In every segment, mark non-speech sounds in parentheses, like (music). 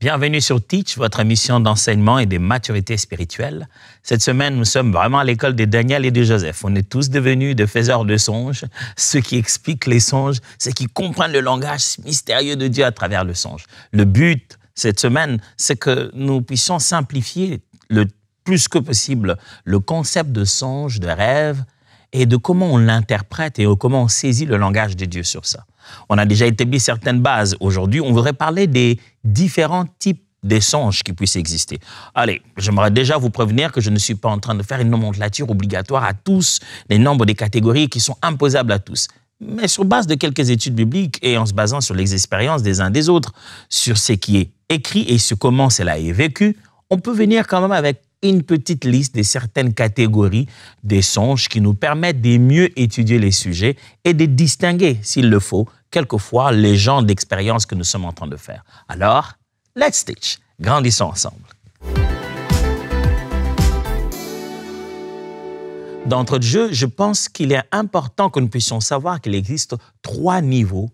Bienvenue sur Teach, votre émission d'enseignement et de maturité spirituelle. Cette semaine, nous sommes vraiment à l'école de Daniel et de Joseph. On est tous devenus des faiseurs de songes, ceux qui expliquent les songes, ceux qui comprennent le langage mystérieux de Dieu à travers le songe. Le but cette semaine, c'est que nous puissions simplifier le plus que possible le concept de songe, de rêve et de comment on l'interprète et comment on saisit le langage de Dieu sur ça. On a déjà établi certaines bases. Aujourd'hui, on voudrait parler des différents types de songes qui puissent exister. Allez, j'aimerais déjà vous prévenir que je ne suis pas en train de faire une nomenclature obligatoire à tous, les nombres des catégories qui sont imposables à tous. Mais sur base de quelques études bibliques et en se basant sur les expériences des uns des autres, sur ce qui est écrit et sur comment cela est vécu, on peut venir quand même avec une petite liste de certaines catégories des songes qui nous permettent de mieux étudier les sujets et de distinguer, s'il le faut, quelquefois les gens d'expérience que nous sommes en train de faire. Alors, let's stitch, Grandissons ensemble. D'entre jeu, je pense qu'il est important que nous puissions savoir qu'il existe trois niveaux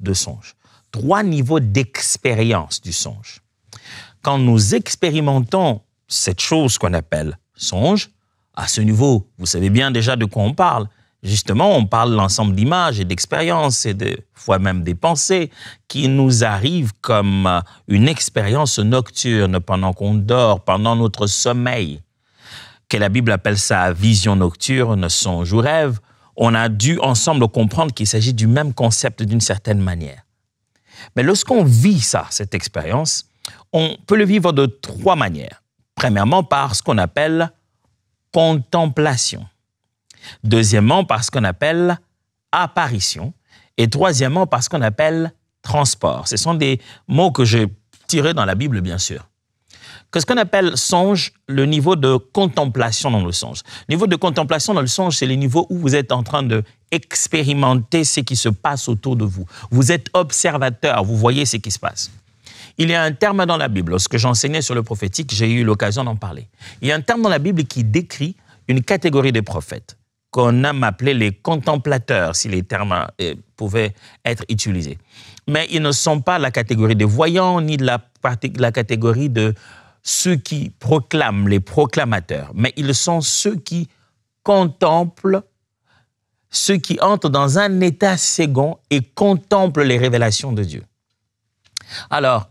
de songe, trois niveaux d'expérience du songe. Quand nous expérimentons cette chose qu'on appelle songe, à ce niveau, vous savez bien déjà de quoi on parle, Justement, on parle l'ensemble d'images et d'expériences et de fois même des pensées qui nous arrivent comme euh, une expérience nocturne pendant qu'on dort, pendant notre sommeil. Que la Bible appelle ça vision nocturne, songe ou rêve, on a dû ensemble comprendre qu'il s'agit du même concept d'une certaine manière. Mais lorsqu'on vit ça, cette expérience, on peut le vivre de trois manières. Premièrement, par ce qu'on appelle contemplation. Deuxièmement, parce qu'on appelle apparition. Et troisièmement, parce qu'on appelle transport. Ce sont des mots que j'ai tirés dans la Bible, bien sûr. quest ce qu'on appelle songe, le niveau de contemplation dans le songe. Le niveau de contemplation dans le songe, c'est le niveau où vous êtes en train de expérimenter ce qui se passe autour de vous. Vous êtes observateur, vous voyez ce qui se passe. Il y a un terme dans la Bible, lorsque j'enseignais sur le prophétique, j'ai eu l'occasion d'en parler. Il y a un terme dans la Bible qui décrit une catégorie de prophètes qu'on a appelé les contemplateurs, si les termes euh, pouvaient être utilisés. Mais ils ne sont pas la catégorie des voyants ni de la, catégorie de ceux qui proclament, les proclamateurs, mais ils sont ceux qui contemplent, ceux qui entrent dans un état second et contemplent les révélations de Dieu. Alors,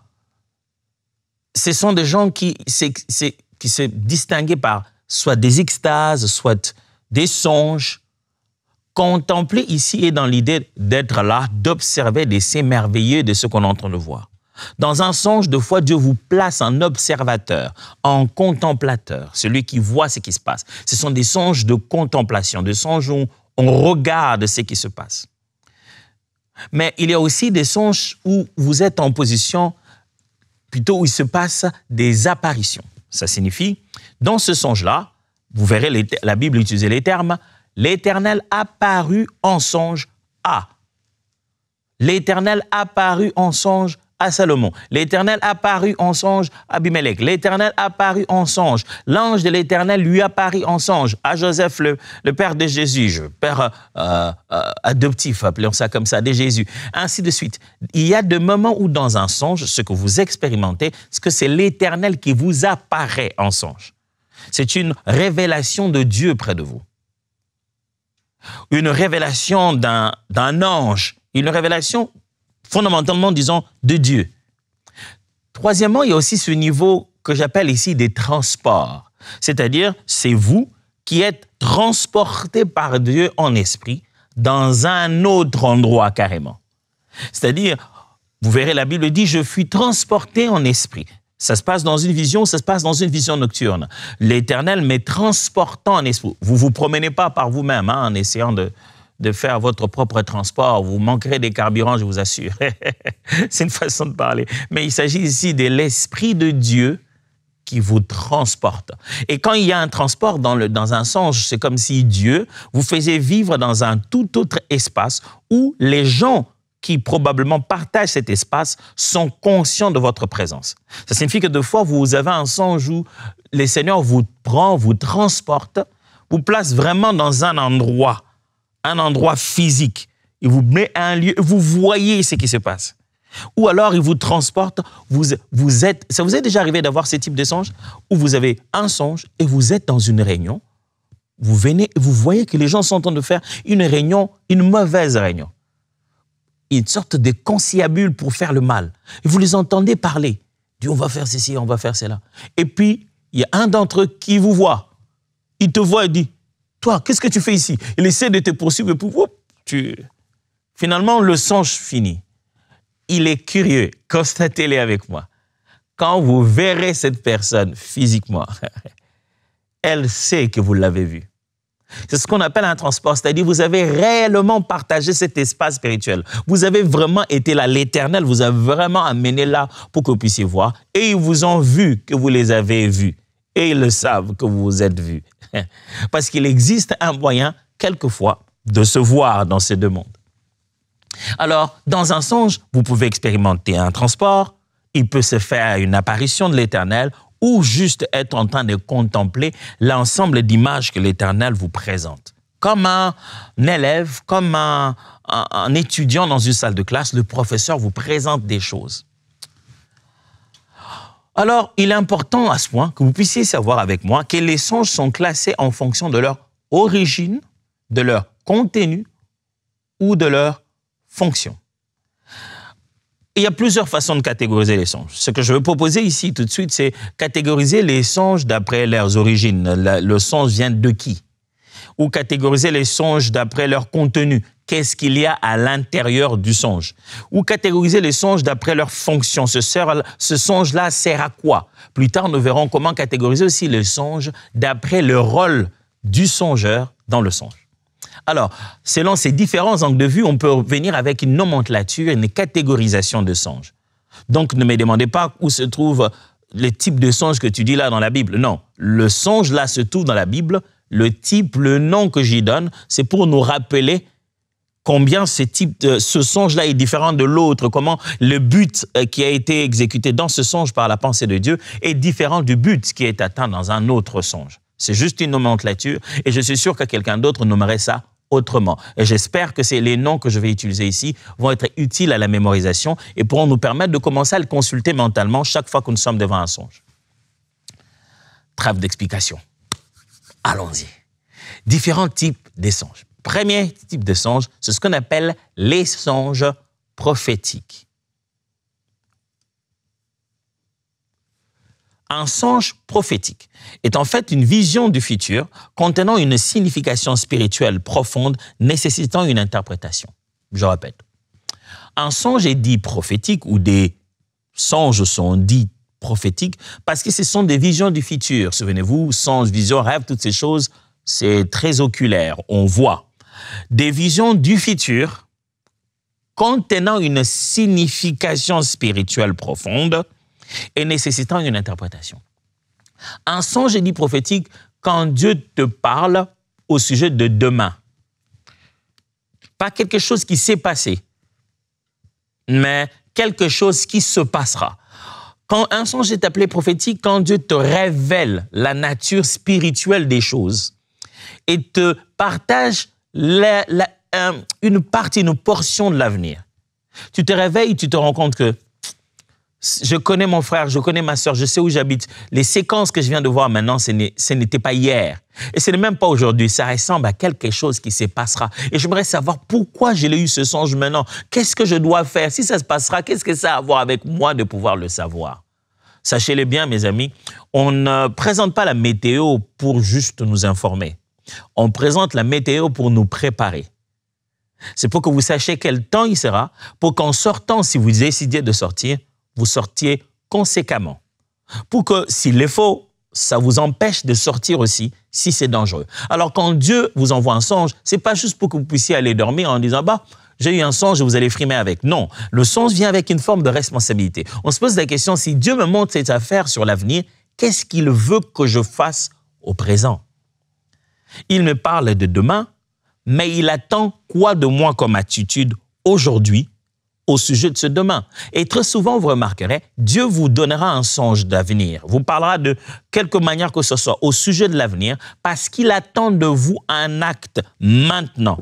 ce sont des gens qui, qui se distinguent par soit des extases, soit des songes. contemplés ici et dans l'idée d'être là, d'observer, de s'émerveiller de ce qu'on est en train de voir. Dans un songe de foi, Dieu vous place en observateur, en contemplateur, celui qui voit ce qui se passe. Ce sont des songes de contemplation, des songes où on regarde ce qui se passe. Mais il y a aussi des songes où vous êtes en position, plutôt où il se passe des apparitions. Ça signifie, dans ce songe-là, vous verrez la Bible utiliser les termes, l'Éternel apparu en songe à. L'Éternel apparu en songe à Salomon. L'Éternel apparu en songe à Abimelech. L'Éternel apparu en songe. L'ange de l'Éternel lui apparut en songe à Joseph, le, père de Jésus, père adoptif, appelons ça comme ça, de Jésus. Ainsi de suite. Il y a des moments où dans un songe, ce que vous expérimentez, ce que c'est l'Éternel qui vous apparaît en songe c'est une révélation de Dieu près de vous. Une révélation d'un, ange, une révélation fondamentalement, disons, de Dieu. Troisièmement, il y a aussi ce niveau que j'appelle ici des transports, c'est-à-dire c'est vous qui êtes transporté par Dieu en esprit dans un autre endroit carrément. C'est-à-dire, vous verrez, la Bible dit, je fus transporté en esprit. Ça se passe dans une vision, ça se passe dans une vision nocturne. L'Éternel m'est transportant en esprit. Vous vous promenez pas par vous-même hein, en essayant de, de faire votre propre transport. Vous manquerez des carburants, je vous assure. (laughs) C'est une façon de parler. Mais il s'agit ici de l'Esprit de Dieu qui vous transporte. Et quand il y a un transport dans, le, dans un songe, c'est comme si Dieu vous faisait vivre dans un tout autre espace où les gens qui probablement partagent cet espace sont conscients de votre présence. Ça signifie que des fois, vous avez un songe où le Seigneur vous prend, vous transporte, vous place vraiment dans un endroit, un endroit physique. Il vous met à un lieu, vous voyez ce qui se passe. Ou alors il vous transporte, vous, vous êtes, ça vous est déjà arrivé d'avoir ce type de songe où vous avez un songe et vous êtes dans une réunion, vous venez et vous voyez que les gens sont en train de faire une réunion, une mauvaise réunion une sorte de conciabule pour faire le mal. vous les entendez parler. Dieu, on va faire ceci, on va faire cela. Et puis, il y a un d'entre eux qui vous voit. Il te voit et dit, toi, qu'est-ce que tu fais ici Il essaie de te poursuivre et tu... Finalement, le songe finit. Il est curieux. Constatez-le avec moi. Quand vous verrez cette personne physiquement, (laughs) elle sait que vous l'avez vue. C'est ce qu'on appelle un transport, c'est-à-dire vous avez réellement partagé cet espace spirituel. Vous avez vraiment été là, l'Éternel vous a vraiment amené là pour que vous puissiez voir. Et ils vous ont vu que vous les avez vus. Et ils le savent que vous vous êtes vus. (laughs) Parce qu'il existe un moyen, quelquefois, de se voir dans ces deux mondes. Alors, dans un songe, vous pouvez expérimenter un transport, il peut se faire une apparition de l'Éternel ou juste être en train de contempler l'ensemble d'images que l'Éternel vous présente. Comme un élève, comme un, étudiant dans une salle de classe, le professeur vous présente des choses. Alors, il est important à ce point que vous puissiez savoir avec moi que les songes sont classés en fonction de leur origine, de leur contenu ou de leur fonction il y a plusieurs façons de catégoriser les songes. Ce que je veux proposer ici tout de suite, c'est catégoriser les songes d'après leurs origines. le songe vient de qui Ou catégoriser les songes d'après leur contenu. Qu'est-ce qu'il y a à l'intérieur du songe Ou catégoriser les songes d'après leur fonction. Ce, ce songe-là sert à quoi Plus tard, nous verrons comment catégoriser aussi les songes d'après le rôle du songeur dans le songe. Alors, selon ces différents angles de vue, on peut venir avec une nomenclature, une catégorisation de songes. Donc, ne me demandez pas où se trouve le type de songe que tu dis là dans la Bible. Non, le songe là se trouve dans la Bible. Le type, le nom que j'y donne, c'est pour nous rappeler combien ce type de, ce songe-là est différent de l'autre, comment le but euh, qui a été exécuté dans ce songe par la pensée de Dieu est différent du but qui est atteint dans un autre songe. C'est juste une nomenclature et je suis sûr que quelqu'un d'autre nommerait ça autrement. j'espère que les noms que je vais utiliser ici vont être utiles à la mémorisation et pourront nous permettre de commencer à le consulter mentalement chaque fois que nous sommes devant un songe. Trêve d'explication. Allons-y. Différents types de songes. Premier type de songe, c'est ce qu'on appelle les songes prophétiques. Un songe prophétique est en fait une vision du futur contenant une signification spirituelle profonde nécessitant une interprétation. Je répète. Un songe est dit prophétique ou des songes sont dits prophétiques parce que ce sont des visions du futur. Souvenez-vous, songe, vision, rêve, toutes ces choses, c'est très oculaire, on voit. Des visions du futur contenant une signification spirituelle profonde et nécessitant une interprétation. Un songe est dit prophétique, quand Dieu te parle au sujet de demain, pas quelque chose qui s'est passé, mais quelque chose qui se passera. Quand un songe est appelé prophétique, quand Dieu te révèle la nature spirituelle des choses et te partage une partie, une portion de l'avenir, tu te réveilles, tu te rends compte que je connais mon frère, je connais ma soeur, je sais où j'habite. Les séquences que je viens de voir maintenant, ce n'était pas hier. Et ce n'est même pas aujourd'hui. Ça ressemble à quelque chose qui se passera. Et j'aimerais savoir pourquoi j'ai eu ce songe maintenant. Qu'est-ce que je dois faire Si ça se passera, qu'est-ce que ça a à voir avec moi de pouvoir le savoir Sachez-le bien, mes amis, on ne présente pas la météo pour juste nous informer. On présente la météo pour nous préparer. C'est pour que vous sachiez quel temps il sera, pour qu'en sortant, si vous décidiez de sortir, vous sortiez conséquemment. Pour que, s'il le faut, ça vous empêche de sortir aussi si c'est dangereux. Alors quand Dieu vous envoie un songe, c'est pas juste pour que vous puissiez aller dormir en disant bah j'ai eu un songe, vous allez frimer avec. Non, le songe vient avec une forme de responsabilité. On se pose la question si Dieu me montre cette affaire sur l'avenir, qu'est-ce qu'il veut que je fasse au présent Il me parle de demain, mais il attend quoi de moi comme attitude aujourd'hui au sujet de ce demain. Et très souvent, vous remarquerez, Dieu vous donnera un songe d'avenir, vous parlera de quelque manière que ce soit au sujet de l'avenir, parce qu'il attend de vous un acte maintenant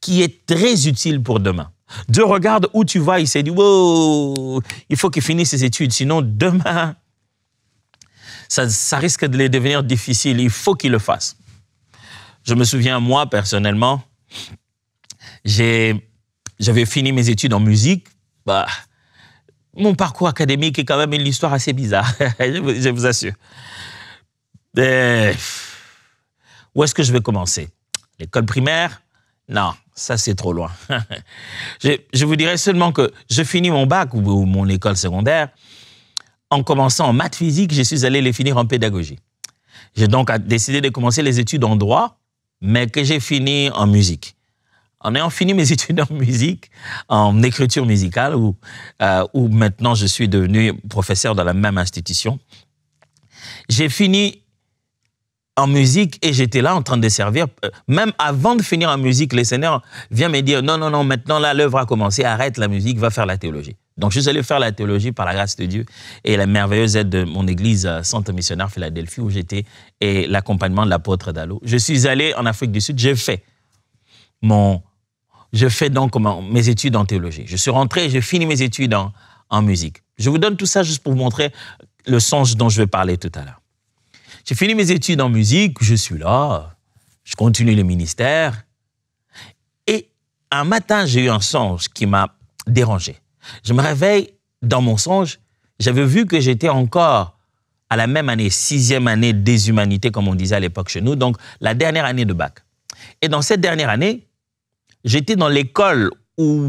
qui est très utile pour demain. Dieu regarde où tu vas, il s'est dit, wow, il faut qu'il finisse ses études, sinon demain, ça, risque de les devenir difficile, il faut qu'il le fasse. Je me souviens, moi, personnellement, j'ai j'avais fini mes études en musique, bah, mon parcours académique est quand même une histoire assez bizarre, (laughs) je vous assure. Eh, où est-ce que je vais commencer L'école primaire Non, ça c'est trop loin. (laughs) je, vous dirais seulement que je finis mon bac ou, ou mon école secondaire. En commençant en maths physique, je suis allé les finir en pédagogie. J'ai donc ah, décidé de commencer les études en droit, mais que j'ai fini en musique en ayant fini mes (laughs) études en musique, en écriture musicale, euh, où, maintenant je suis devenu professeur dans la même institution, j'ai fini en musique et j'étais là en train de servir. Euh, même avant de finir en musique, le Seigneur vient me dire, non, non, non, maintenant là, l'œuvre a commencé, arrête la musique, va faire la théologie. Donc, je suis allé faire la théologie par la grâce de Dieu et la merveilleuse aide de mon église euh, Sainte Missionnaire Philadelphie où j'étais et l'accompagnement de l'apôtre Dallot. Je suis allé en Afrique du Sud, j'ai fait mon, je fais donc mes études en théologie. Je suis rentré, j'ai fini mes études en, musique. Je vous donne tout ça juste pour vous montrer le songe dont je vais parler tout à l'heure. J'ai fini mes études en musique, je suis là, je continue le ministère. Et un matin, j'ai eu un songe qui m'a dérangé. Je me réveille dans mon songe, j'avais vu que j'étais encore à la même année, sixième année des humanités, comme on disait à l'époque chez nous, donc la dernière année de bac. Et dans cette dernière année, j'étais dans l'école où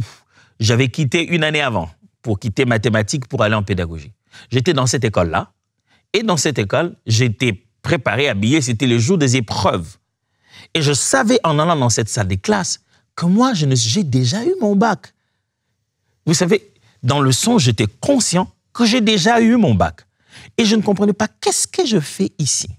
j'avais quitté une année avant pour quitter mathématiques pour aller en pédagogie. J'étais dans cette école-là. Et dans cette école, j'étais préparé, habillé. C'était le jour des épreuves. Et je savais en allant dans cette salle de classe que moi, je ne, j'ai déjà eu mon bac. Vous savez, dans le son, j'étais conscient que j'ai déjà eu mon bac. Et je ne comprenais pas qu'est-ce que je fais ici.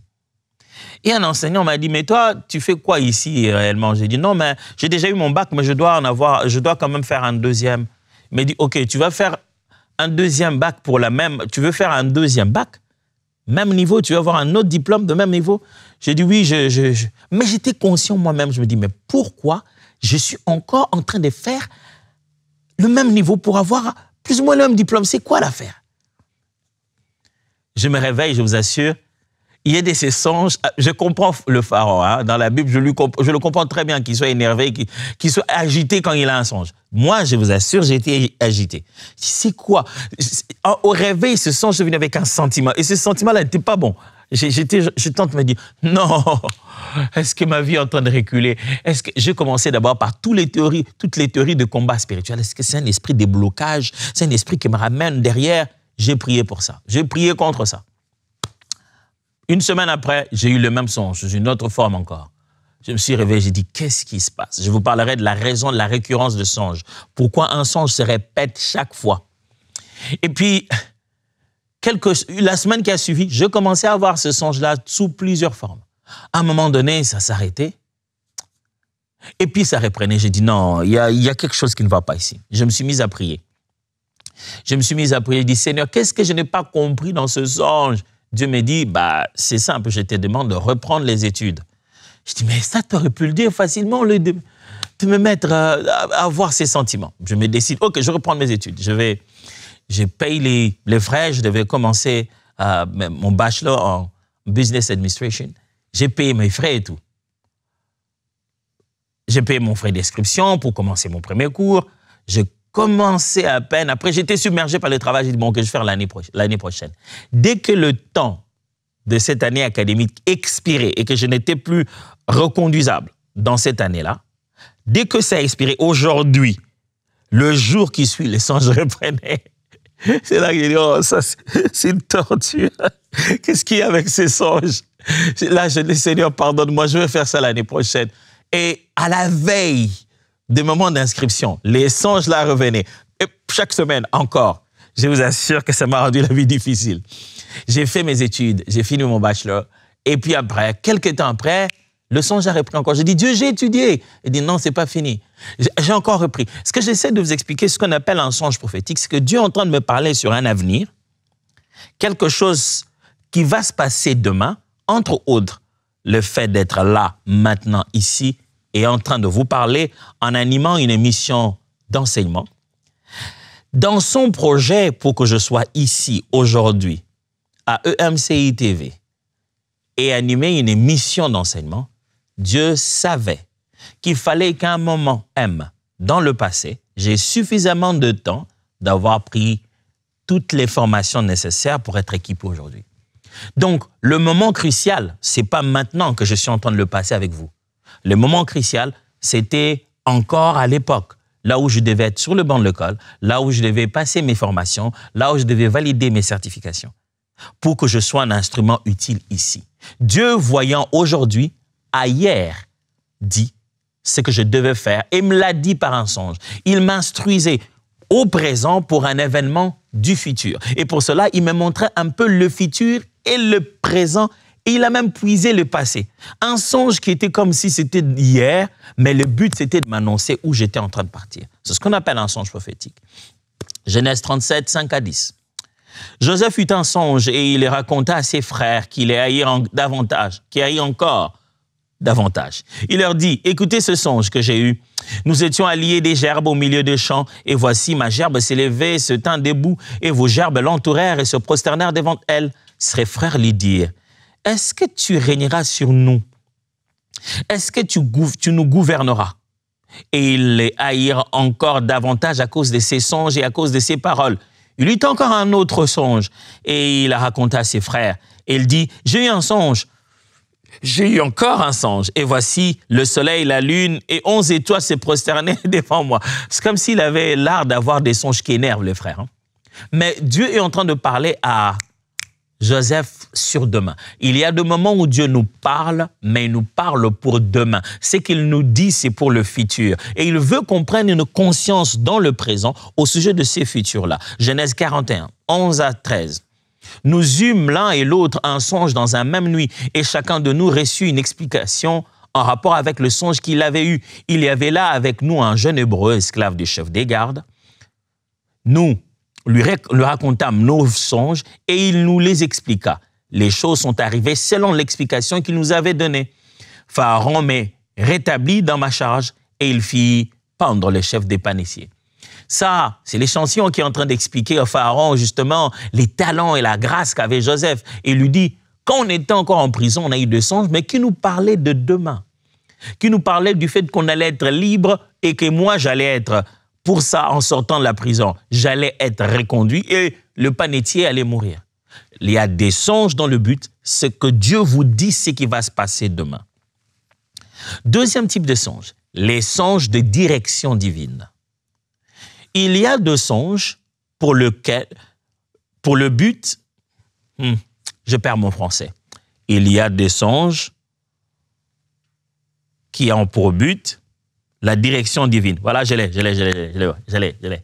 Et un enseignant m'a dit, mais toi, tu fais quoi ici réellement J'ai dit, non, mais j'ai déjà eu mon bac, mais je dois en avoir, je dois quand même faire un deuxième. Il m'a dit, ok, tu vas faire un deuxième bac pour la même, tu veux faire un deuxième bac Même niveau, tu veux avoir un autre diplôme de même niveau J'ai dit, oui, je. mais j'étais conscient moi-même, je me dis, mais pourquoi je suis encore en train de faire le même niveau pour avoir plus ou moins le même diplôme. C'est quoi l'affaire Je me réveille, je vous assure, il y de des songes. Ah, je comprends le pharaon. Hein. dans la Bible, je, le comprends très bien qu'il soit énervé, qu'il soit agité quand il a un songe. Moi, je vous assure, j'ai été agité. C'est quoi Au réveil, ce songe je venais avec un sentiment. Et ce sentiment-là n'était pas bon. je tente de me dire, (laughs) non, est-ce que ma vie est en train de reculer Est-ce que j'ai commencé d'abord par toutes les théories, toutes les théories de combat spirituel Est-ce que c'est un esprit de blocage C'est un esprit qui me ramène derrière J'ai prié pour ça. J'ai prié contre ça. Une semaine après, j'ai eu le même songe sous une autre forme encore. Je me suis réveillé, j'ai dit, qu'est-ce qui se passe Je vous parlerai de la raison de la récurrence de songe. Pourquoi un songe se répète chaque fois Et puis, la semaine qui a suivi, je commençais à voir ce songe-là sous plusieurs formes. À un moment donné, ça s'arrêtait. Et puis, ça reprenait. J'ai dit, non, il y a, y a quelque chose qui ne va pas ici. Je me suis mis à prier. Je me suis mis à prier. J'ai dit, Seigneur, qu'est-ce que je n'ai pas compris dans ce songe Dieu me dit, bah, c'est simple, je te demande de reprendre les études. Je dis, mais ça, tu aurais pu le dire facilement, le, de, me mettre euh, à, voir avoir ces sentiments. Je me décide, ok, je reprends mes études. Je vais, je paye les, les frais, je devais commencer euh, mon bachelor en business administration. J'ai payé mes frais et tout. J'ai payé mon frais d'inscription pour commencer mon premier cours. Je commencé à peine. Après, j'étais submergé par le travail. J'ai dit, bon, que je vais faire l'année prochaine. Dès que le temps de cette année académique expirait et que je n'étais plus reconduisable dans cette année-là, dès que ça a expiré, aujourd'hui, le jour qui suit, les songes (laughs) reprenaient. C'est là que j'ai dit, oh, ça, c'est une torture. (laughs) Qu'est-ce qu'il y a avec ces songes? Là, je dis, Seigneur, pardonne-moi, je vais faire ça l'année prochaine. Et à la veille des moments d'inscription. Les songes là revenaient. Et chaque semaine encore. Je vous assure que ça m'a rendu la vie difficile. J'ai fait mes études, j'ai fini mon bachelor. Et puis après, quelques temps après, le songe a repris encore. J'ai dit, Dieu, j'ai étudié. Il dit, non, c'est pas fini. J'ai encore repris. Ce que j'essaie de vous expliquer, ce qu'on appelle un songe prophétique, c'est que Dieu est en train de me parler sur un avenir, quelque chose qui va se passer demain, entre autres, le fait d'être là, maintenant, ici, est en train de vous parler en animant une émission d'enseignement. Dans son projet pour que je sois ici aujourd'hui à EMCI TV et animer une émission d'enseignement, Dieu savait qu'il fallait qu'à un moment M, dans le passé, j'ai suffisamment de temps d'avoir pris toutes les formations nécessaires pour être équipé aujourd'hui. Donc, le moment crucial, c'est pas maintenant que je suis en train de le passer avec vous. Le moment crucial, c'était encore à l'époque, là où je devais être sur le banc de l'école, là où je devais passer mes formations, là où je devais valider mes certifications, pour que je sois un instrument utile ici. Dieu voyant aujourd'hui, a hier dit ce que je devais faire et me l'a dit par un songe. Il m'instruisait au présent pour un événement du futur. Et pour cela, il me montrait un peu le futur et le présent et il a même puisé le passé. Un songe qui était comme si c'était hier, mais le but c'était de m'annoncer où j'étais en train de partir. C'est ce qu'on appelle un songe prophétique. Genèse 37, 5 à 10. Joseph eut un songe et il raconta à ses frères qu'il les haït davantage, qu'il haït encore davantage. Il leur dit, écoutez ce songe que j'ai eu. Nous étions alliés des gerbes au milieu des champs, et voici ma gerbe s'élevait, se tint debout, et vos gerbes l'entourèrent et se prosternèrent devant elle. Ses frères lui dirent, est-ce que tu régneras sur nous Est-ce que tu, tu nous gouverneras Et il les haïra encore davantage à cause de ses songes et à cause de ses paroles. Il eut encore un autre songe et il la raconta à ses frères. Et il dit, j'ai eu un songe. J'ai eu encore un songe, et voici le soleil, la lune et onze étoiles se prosternaient (laughs) devant moi. C'est comme s'il avait l'art d'avoir des songes qui énervent les frères. Hein. Mais Dieu est en train de parler à Joseph sur demain. Il y a des moments où Dieu nous parle, mais il nous parle pour demain. Ce qu'il nous dit, c'est pour le futur. Et il veut qu'on prenne une conscience dans le présent au sujet de ces futurs-là. Genèse 41, 11 à 13. Nous eûmes l'un et l'autre un songe dans un même nuit, et chacun de nous reçut une explication en rapport avec le songe qu'il avait eu. Il y avait là avec nous un jeune hébreu esclave du chef des gardes. Nous, lui, lui racontâmes nos songes et il nous les expliqua. Les choses sont arrivées selon l'explication qu'il nous avait donnée. Pharaon m'est rétabli dans ma charge et il fit pendre le chef des panissiers. Ça, c'est l'échantillon qui est en train d'expliquer à Pharaon justement les talents et la grâce qu'avait Joseph. Il lui dit, quand on était encore en prison, on a eu deux songes, mais qui nous parlait de demain, qui nous parlait du fait qu'on allait être libre et que moi, j'allais être pour ça, en sortant de la prison, j'allais être reconduit et le panetier allait mourir. Il y a des songes dans le but, ce que Dieu vous dit, ce qui va se passer demain. Deuxième type de songes, les songes de direction divine. Il y a des songes pour lequel, pour le but, hmm, je perds mon français. Il y a des songes qui ont pour but la direction divine. Voilà, je l'ai, je l'ai, je l'ai, je l'ai, je l'ai, je l'ai.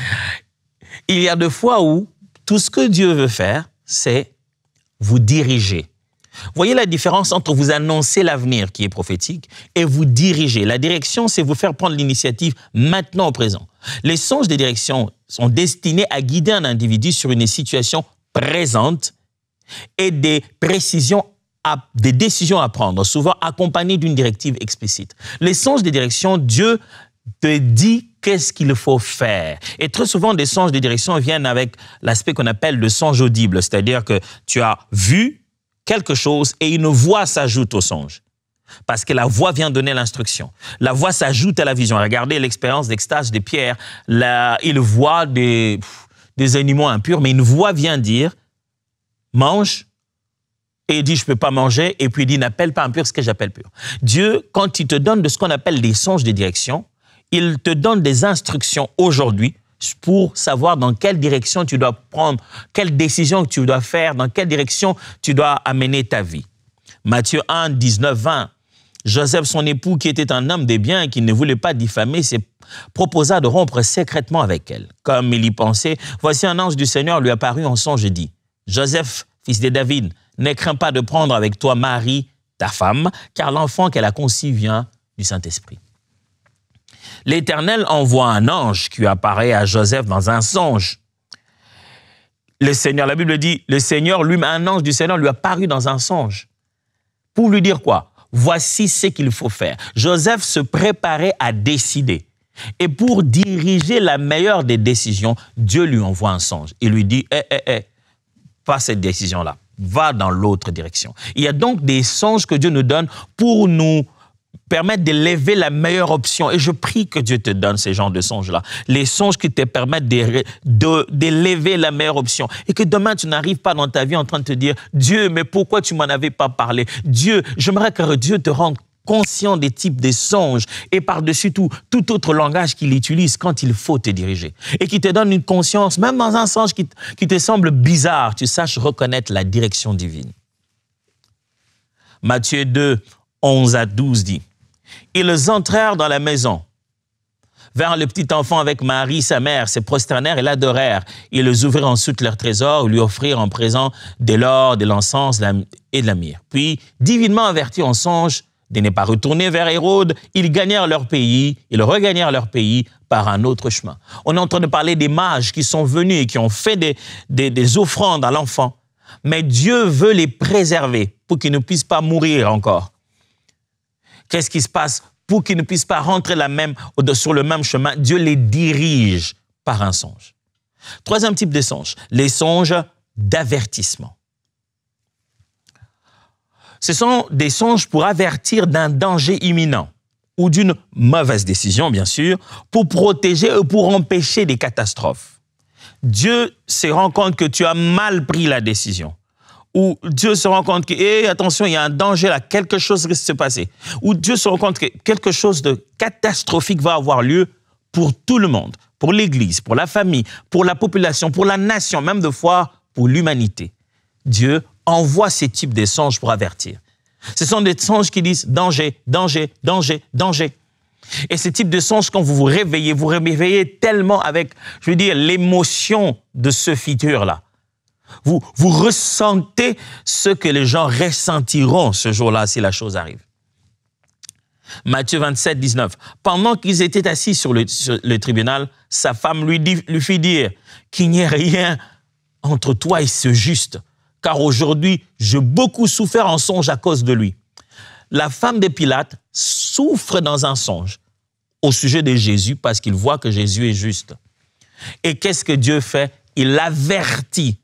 (laughs) Il y a deux fois où tout ce que Dieu veut faire, c'est vous diriger. Voyez la différence entre vous annoncer l'avenir qui est prophétique et vous diriger. La direction, c'est vous faire prendre l'initiative maintenant au présent. Les songes des directions sont destinés à guider un individu sur une situation présente et des précisions des décisions à prendre, souvent accompagnées d'une directive explicite. Les songes des directions, Dieu te dit qu'est-ce qu'il faut faire. Et très souvent, des songes de direction viennent avec l'aspect qu'on appelle le songe audible, c'est-à-dire que tu as vu quelque chose et une voix s'ajoute au songe. Parce que la voix vient donner l'instruction. La voix s'ajoute à la vision. Regardez l'expérience d'extase de Pierre. il voit des animaux impurs, mais une voix vient dire, mange et dit, je ne peux pas manger, et puis il dit, n'appelle pas un impur ce que j'appelle pur. Dieu, quand il te donne de ce qu'on appelle des songes de direction, il te donne des instructions aujourd'hui pour savoir dans quelle direction tu dois prendre, quelle décision tu dois faire, dans quelle direction tu dois amener ta vie. Matthieu 1, 19, 20. Joseph, son époux, qui était un homme des biens et qui ne voulait pas diffamer, se proposa de rompre secrètement avec elle. Comme il y pensait, voici un ange du Seigneur lui apparut en songe et dit, Joseph, fils de David, ne crains pas de prendre avec toi Marie, ta femme, car l'enfant qu'elle a conçu vient du Saint-Esprit. L'Éternel envoie un ange qui apparaît à Joseph dans un songe. Le Seigneur, la Bible dit, le Seigneur, lui, un ange du Seigneur lui a paru dans un songe. Pour lui dire quoi Voici ce qu'il faut faire. Joseph se préparait à décider. Et pour diriger la meilleure des décisions, Dieu lui envoie un songe. Il lui dit, hé, eh, hé, eh, hé, eh, pas cette décision-là va dans l'autre direction. Il y a donc des songes que Dieu nous donne pour nous permettre d'élever la meilleure option. Et je prie que Dieu te donne ces genres de songes-là. Les songes qui te permettent d'élever la meilleure option. Et que demain, tu n'arrives pas dans ta vie en train de te dire, Dieu, mais pourquoi tu m'en avais pas parlé? Dieu, j'aimerais que Dieu te rende conscient des types des songes et par-dessus tout, tout autre langage qu'il utilise quand il faut te diriger. Et qui te donne une conscience, même dans un songe qui, te semble bizarre, tu saches reconnaître la direction divine. Matthieu 2, 11 à 12 dit, Ils entrèrent dans la maison, vers le petit enfant avec Marie, sa mère, se prosternèrent et l'adorèrent. Ils ouvrirent ensuite leur trésor, lui offrirent en présent de l'or, de l'encens et de la myrrhe. Puis, divinement averti en songe, de ne pas retourner vers Hérode, ils gagnèrent leur pays, ils regagnèrent leur pays par un autre chemin. On est en train de parler des mages qui sont venus et qui ont fait des, offrandes à l'enfant. Mais Dieu veut les préserver pour qu'ils ne puissent pas mourir encore. Qu'est-ce qui se passe pour qu'ils ne puissent pas rentrer la même, sur le même chemin Dieu les dirige par un songe. Troisième type de songe, les songes d'avertissement. Ce sont des songes pour avertir d'un danger imminent ou d'une mauvaise décision, bien sûr, pour protéger ou pour empêcher des catastrophes. Dieu se rend compte que tu as mal pris la décision. Ou Dieu se rend compte que, hé, attention, il y a un danger là, quelque chose risque de se passer. Ou Dieu se rend compte que quelque chose de catastrophique va avoir lieu pour tout le monde, pour l'Église, pour la famille, pour la population, pour la nation, même de fois pour l'humanité. Dieu envoie ces types de songes pour avertir. Ce sont des songes qui disent danger, danger, danger, danger. Et ce type de songes quand vous vous réveillez, vous réveillez tellement avec, je veux dire, l'émotion de ce futur-là. Vous, vous ressentez ce que les gens ressentiront ce jour-là si la chose arrive. Matthieu 27, 19. Pendant qu'ils étaient assis sur le, tribunal, sa femme lui, lui fit dire qu'il n'y a rien entre toi et ce juste car aujourd'hui j'ai beaucoup souffert en songe à cause de lui. La femme de Pilate souffre dans un songe au sujet de Jésus parce qu'il voit que Jésus est juste. Et qu'est-ce que Dieu fait Il l'avertit.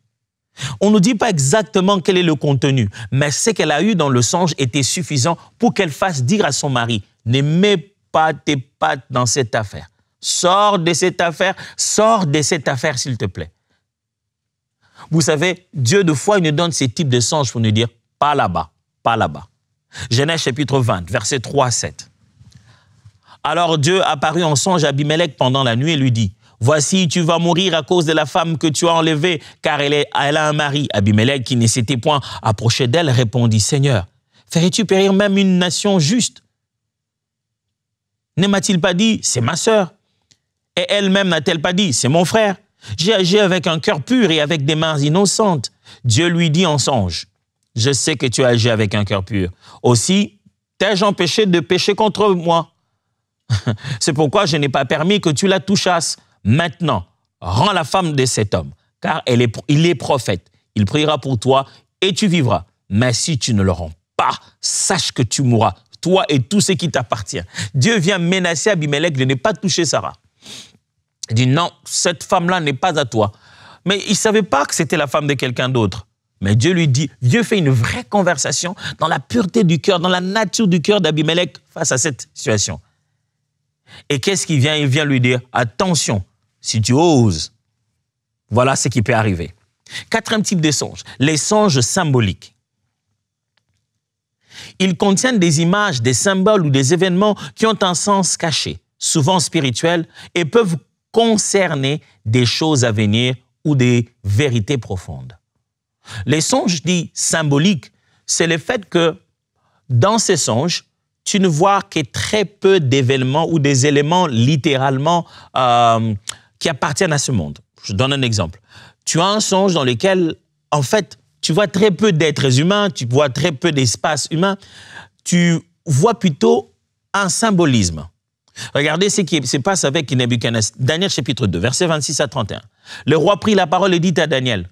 On ne dit pas exactement quel est le contenu, mais ce qu'elle a eu dans le songe était suffisant pour qu'elle fasse dire à son mari, ne mets pas tes pattes dans cette affaire. Sors de cette affaire, sors de cette affaire, s'il te plaît. Vous savez, Dieu, de fois, il nous donne ces types de songes pour nous dire pas là-bas, pas là-bas. Genèse chapitre 20, verset 3 à 7. Alors Dieu apparut en songe à Abimelech pendant la nuit et lui dit Voici, tu vas mourir à cause de la femme que tu as enlevée, car elle, est, elle a un mari. Abimelech, qui ne s'était point approché d'elle, répondit Seigneur, ferais-tu périr même une nation juste Ne m'a-t-il pas dit C'est ma sœur Et elle-même n'a-t-elle pas dit C'est mon frère j'ai agi avec un cœur pur et avec des mains innocentes. Dieu lui dit en songe, je sais que tu as agi avec un cœur pur. Aussi, t'ai-je empêché de pécher contre moi (laughs) C'est pourquoi je n'ai pas permis que tu la touchasses. Maintenant, rends la femme de cet homme, car il est prophète. Il priera pour toi et tu vivras. Mais si tu ne le rends pas, sache que tu mourras, toi et tout ce qui t'appartient. Dieu vient menacer Abimelech de ne pas toucher Sarah. Il dit non, cette femme-là n'est pas à toi. Mais il savait pas que c'était la femme de quelqu'un d'autre. Mais Dieu lui dit, Dieu fait une vraie conversation dans la pureté du cœur, dans la nature du cœur d'Abimelech face à cette situation. Et qu'est-ce qu'il vient Il vient lui dire, attention, si tu oses, voilà ce qui peut arriver. Quatrième type de songes, les songes symboliques. Ils contiennent des images, des symboles ou des événements qui ont un sens caché, souvent spirituel, et peuvent concerner des choses à venir ou des vérités profondes. Les songes dits symboliques, c'est le fait que dans ces songes, tu ne vois que très peu d'événements ou des éléments littéralement euh, qui appartiennent à ce monde. Je donne un exemple. Tu as un songe dans lequel, en fait, tu vois très peu d'êtres humains, tu vois très peu d'espace humain, tu vois plutôt un symbolisme. Regardez ce qui se passe avec Nebuchadnezzar. Daniel chapitre 2, versets 26 à 31. Le roi prit la parole et dit à Daniel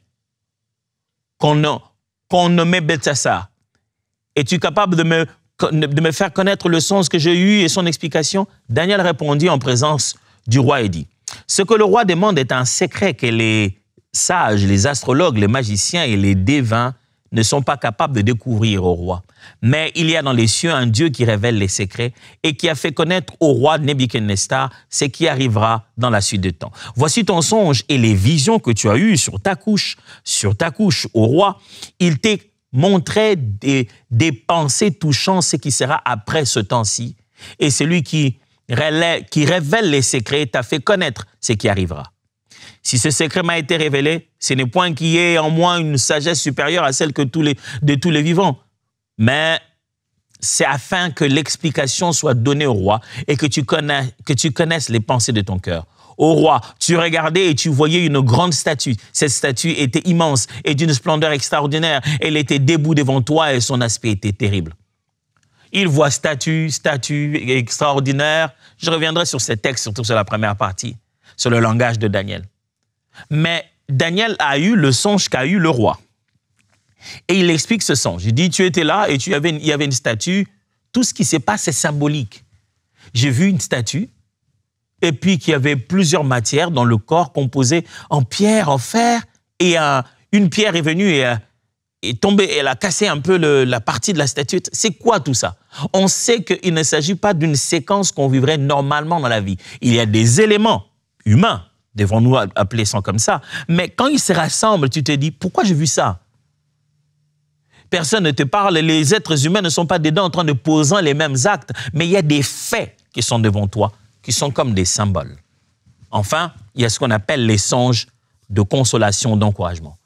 qu'on nommait Belteshazzar. Es-tu capable de me, de me faire connaître le sens que j'ai eu et son explication Daniel répondit en présence du roi et dit Ce que le roi demande est un secret que les sages, les astrologues, les magiciens et les devins ne sont pas capables de découvrir au roi. Mais il y a dans les cieux un Dieu qui révèle les secrets et qui a fait connaître au roi Nebuchadnezzar ce qui arrivera dans la suite de temps. Voici ton songe et les visions que tu as eues sur ta couche, sur ta couche au roi. Il t'est montré des, pensées touchant ce qui sera après ce temps-ci. Et celui qui révèle les secrets t'a fait connaître ce qui arrivera. Si ce secret m'a été révélé, ce n'est point qu'il y ait en moi une sagesse supérieure à celle que de tous les vivants, mais c'est afin que l'explication soit donnée au roi et que tu, connais, que tu connaisses les pensées de ton cœur. Au roi, tu regardais et tu voyais une grande statue. Cette statue était immense et d'une splendeur extraordinaire. Elle était debout devant toi et son aspect était terrible. Il voit statue, statue extraordinaire. Je reviendrai sur ces texte surtout sur la première partie sur le langage de Daniel. Mais Daniel a eu le songe qu'a eu le roi. Et il explique ce songe. Il dit, tu étais là et tu avais il y avait une statue. Tout ce qui se passe est symbolique. J'ai vu une statue et puis qu'il y avait plusieurs matières dans le corps composées en pierre, en fer. Et euh, une pierre est venue et euh, est tombée, elle a cassé un peu la partie de la statue. C'est quoi tout ça On sait qu'il ne s'agit pas d'une séquence qu'on vivrait normalement dans la vie. Il y a des éléments humains, devons-nous appeler ça comme ça. Mais quand ils se rassemblent, tu te dis, pourquoi j'ai vu ça Personne ne te parle, les êtres humains ne sont pas dedans en train de poser les mêmes actes, mais il y a des faits qui sont devant toi, qui sont comme des symboles. Enfin, il y a ce qu'on appelle les songes de consolation, d'encouragement.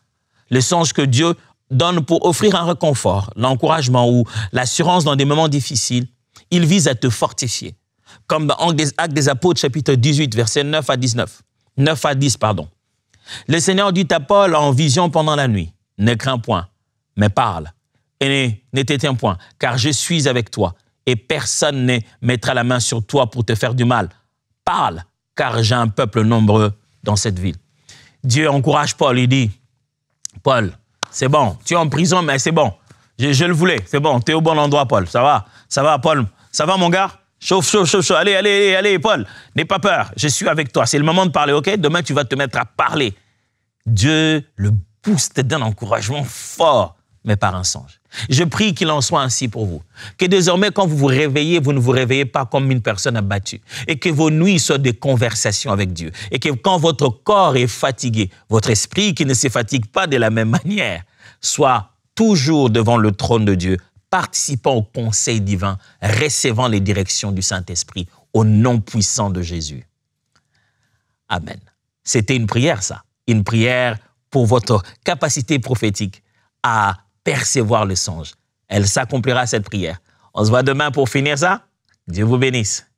Les songes que Dieu donne pour offrir un réconfort, l'encouragement ou l'assurance dans des moments difficiles. Il vise à te fortifier, comme dans Actes des Apôtres, chapitre 18, verset 9 à 19. 9 à 10, pardon. Le Seigneur dit à Paul en vision pendant la nuit, ne crains point, mais parle, et ne t'éteins point, car je suis avec toi, et personne ne mettra la main sur toi pour te faire du mal. Parle, car j'ai un peuple nombreux dans cette ville. Dieu encourage Paul, il dit, Paul, c'est bon, tu es en prison, mais c'est bon. Je, je le voulais, c'est bon, tu es au bon endroit, Paul, ça va, ça va, Paul, ça va, mon gars Chauffe, chauffe, chauffe, chauffe. Allez, allez, allez, Paul. N'aie pas peur. Je suis avec toi. C'est le moment de parler, OK Demain, tu vas te mettre à parler. Dieu le booste d'un encouragement fort, mais par un songe. Je prie qu'il en soit ainsi pour vous. Que désormais, quand vous vous réveillez, vous ne vous réveillez pas comme une personne abattue. Et que vos nuits soient des conversations avec Dieu. Et que quand votre corps est fatigué, votre esprit qui ne se fatigue pas de la même manière, soit toujours devant le trône de Dieu participant au conseil divin, recevant les directions du Saint-Esprit au nom puissant de Jésus. Amen. C'était une prière, ça. Une prière pour votre capacité prophétique à percevoir le songe. Elle s'accomplira cette prière. On se voit demain pour finir ça. Dieu vous bénisse.